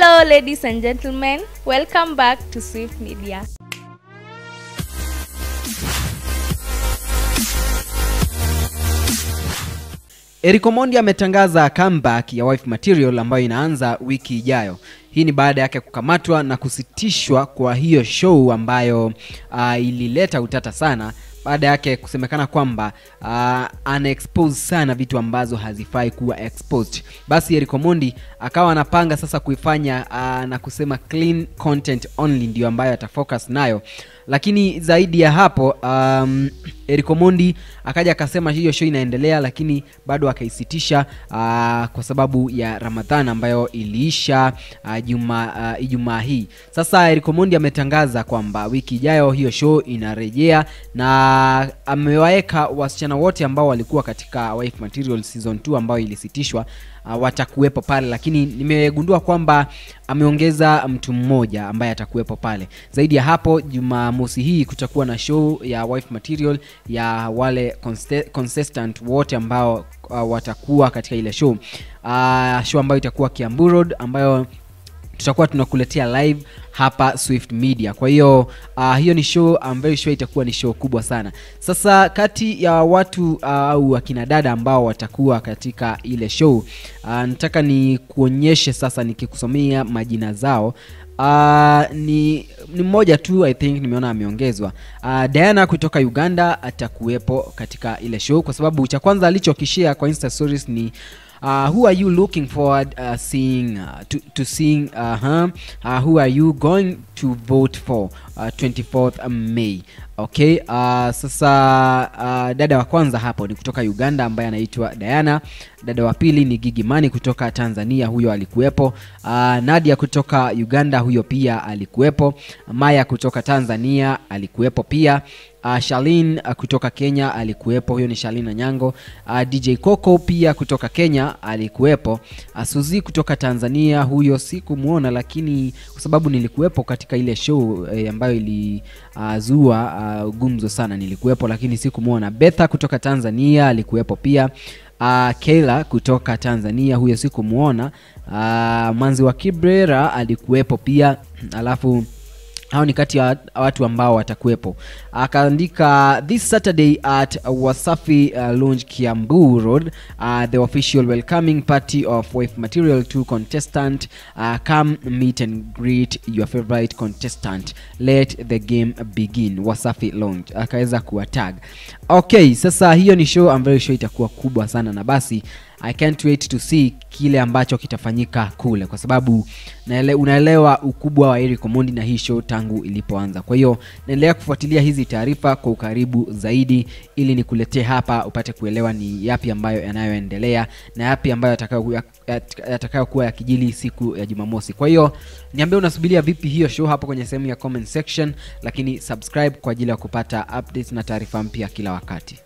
Hello, ladies and gentlemen. Welcome back to Swift Media. Eric Omondi ametangaza comeback ya Wife Material ambayo inaanza wiki ijayo. Hii ni baada yake kukamatwa na kusitishwa kwa hiyo show ambayo uh, ilileta utata sana baada yake kusemekana kwamba uh, anaexpose sana vitu ambazo hazifai kuwa exposed. Basi Eric Omondi akawa anapanga sasa kuifanya uh, na kusema clean content only ndio ambayo atafocus nayo, lakini zaidi ya hapo um, Eric Omondi akaja akasema hiyo show inaendelea, lakini bado akaisitisha ah, kwa sababu ya Ramadhan ambayo iliisha ah, juma ah, Ijumaa hii. Sasa Eric Omondi ametangaza kwamba wiki ijayo hiyo show inarejea, na amewaweka wasichana wote ambao walikuwa katika Wife Material season 2 ambayo ilisitishwa uh, watakuwepo pale lakini nimegundua kwamba ameongeza mtu mmoja ambaye atakuwepo pale zaidi ya hapo jumamosi hii kutakuwa na show ya wife material ya wale consistent wote ambao uh, watakuwa katika ile show uh, show ambayo itakuwa kiambu road ambayo tutakuwa tunakuletea live hapa Swift Media. Kwa hiyo uh, hiyo ni show ambayo sure itakuwa ni show kubwa sana. Sasa kati ya watu ah, au uh, akina dada ambao watakuwa katika ile show uh, nataka nikuonyeshe sasa nikikusomea majina zao. Uh, ni, ni mmoja tu I think nimeona ameongezwa. Uh, Diana kutoka Uganda atakuwepo katika ile show kwa sababu cha kwanza alichokishia kwa Insta stories ni uh, who are you looking forward uh, seeing uh, to, to seeing uh, huh? uh, who are you going to vote for uh, 24th May okay uh, sasa uh, dada wa kwanza hapo ni kutoka Uganda ambaye anaitwa Diana dada wa pili ni Gigimani kutoka Tanzania huyo alikuwepo uh, Nadia kutoka Uganda huyo pia alikuwepo Maya kutoka Tanzania alikuwepo pia uh, Shalin uh, kutoka Kenya alikuwepo, huyo ni Shalin Anyango. Uh, ah, DJ Coco pia kutoka Kenya alikuwepo. Uh, Suzi kutoka Tanzania, huyo sikumwona, lakini kwa sababu nilikuwepo katika ile show eh, ambayo ili uh, uh, gumzo sana, nilikuwepo lakini sikumwona. Betha kutoka Tanzania alikuwepo pia uh, kela kutoka Tanzania, huyo sikumwona. Uh, Manzi wa Kibrera alikuwepo pia, alafu au ni kati ya watu ambao watakuwepo. Akaandika this Saturday at Wasafi uh, Lounge Kiambu Road uh, the official welcoming party of wife material to contestant uh, come meet and greet your favorite contestant let the game begin Wasafi Lounge. Akaweza kuwatag. Okay, sasa hiyo ni show I'm very sure itakuwa kubwa sana na basi I can't wait to see kile ambacho kitafanyika kule, kwa sababu naele, unaelewa ukubwa wa Eric Omondi na hii show tangu ilipoanza. Kwa hiyo naendelea kufuatilia hizi taarifa kwa ukaribu zaidi, ili nikuletee hapa upate kuelewa ni yapi ambayo yanayoendelea na yapi ambayo yatakayokuwa yakijili siku ya Jumamosi. Kwa hiyo niambie unasubiria vipi hiyo show hapo kwenye sehemu ya comment section, lakini subscribe kwa ajili ya kupata updates na taarifa mpya kila wakati.